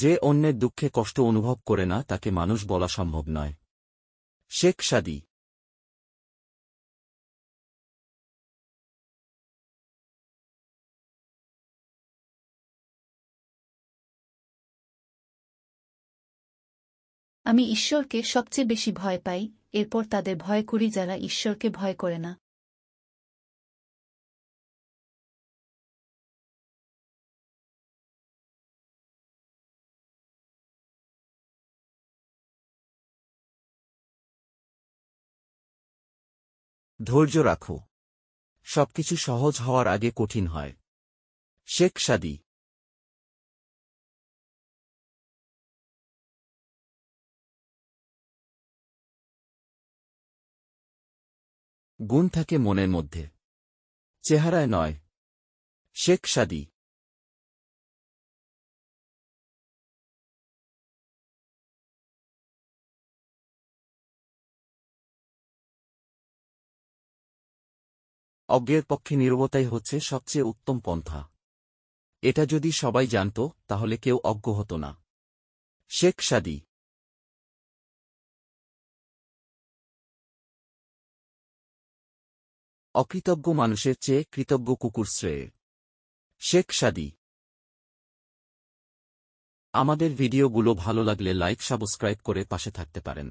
যে অন্যের দুঃখে কষ্ট অনুভব করে না তাকে মানুষ বলা সম্ভব নয় শেখ সাদি আমি ঈশ্বরকে সবচেয়ে বেশি ভয় পাই এরপর তাদের ভয় করি যারা ঈশ্বরকে ভয় করে না ধৈর্য রাখো সবকিছু সহজ হওয়ার আগে কঠিন হয় শেখ সাদি গুণ থাকে মনের মধ্যে চেহারায় নয় শেখ সাদি অজ্ঞের পক্ষে নিরবতাই হচ্ছে সবচেয়ে উত্তম পন্থা এটা যদি সবাই জানত তাহলে কেউ অজ্ঞ হতো না শেখ সাদি অকৃতজ্ঞ মানুষের চেয়ে কৃতজ্ঞ কুকুর শ্রেয় শেখ সাদি আমাদের ভিডিওগুলো ভালো লাগলে লাইক সাবস্ক্রাইব করে পাশে থাকতে পারেন